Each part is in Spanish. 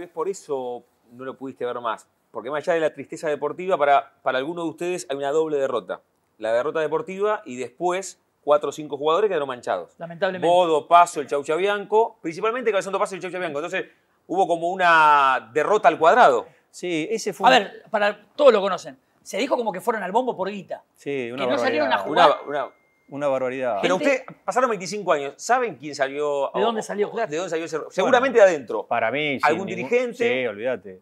vez por eso no lo pudiste ver más. Porque más allá de la tristeza deportiva, para, para alguno de ustedes hay una doble derrota. La derrota deportiva y después cuatro o cinco jugadores quedaron manchados. Lamentablemente. Bodo, Paso, el Chau Chabianco. principalmente Cabezón Paso y el Chau Chabianco. Entonces hubo como una derrota al cuadrado. Sí, ese fue. A ver, para todos lo conocen. Se dijo como que fueron al bombo por guita. Sí, Que no salieron a jugar. una una barbaridad. Pero usted, pasaron 25 años, ¿saben quién salió? ¿De dónde salió? ¿De dónde salió Seguramente adentro. Para mí, sí. ¿Algún dirigente? Sí, olvídate.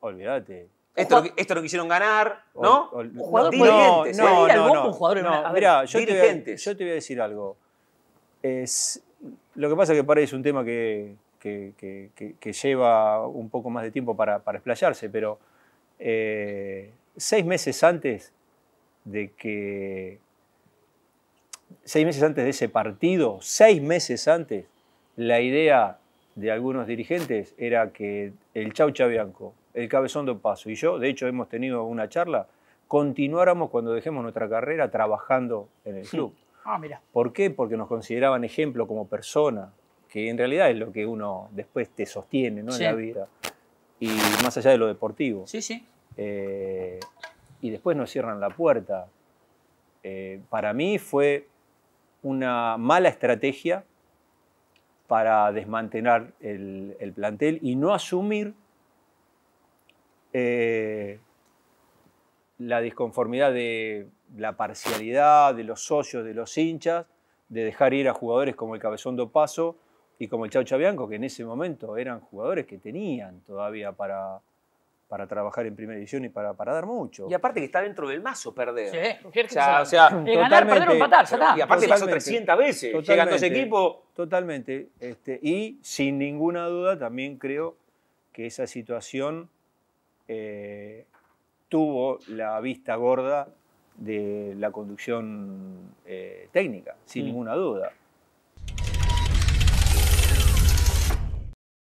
Olvídate. Esto, lo, esto lo quisieron ganar, ¿no? un jugador no, No, no, no, Un jugador no, yo Te voy a, yo te voy a decir algo. Es, lo que pasa es que parece es un tema que, lleva un poco más de tiempo para, para explayarse, pero eh, seis meses antes de que seis meses antes de ese partido, seis meses antes, la idea de algunos dirigentes era que el Chau Chabianco, el Cabezón de Paso y yo, de hecho hemos tenido una charla, continuáramos cuando dejemos nuestra carrera trabajando en el club. Ah, mira. ¿Por qué? Porque nos consideraban ejemplo como persona, que en realidad es lo que uno después te sostiene en la vida. Y más allá de lo deportivo. Sí, sí. Eh, y después nos cierran la puerta. Eh, para mí fue una mala estrategia para desmantelar el, plantel y no asumir eh, la disconformidad de la parcialidad de los socios, de los hinchas, de dejar ir a jugadores como el Cabezón do Paso y como el Chau Chabianco, que en ese momento eran jugadores que tenían todavía para, para trabajar en primera división y para, para dar mucho. Y aparte que está dentro del mazo perder. Sí, o sea, o sea totalmente, ganar, perder o empatar, ya está. Y aparte pasó 300 veces, llegan dos equipo... Totalmente. Este, y sin ninguna duda también creo que esa situación eh, tuvo la vista gorda de la conducción eh, técnica, sin mm. ninguna duda.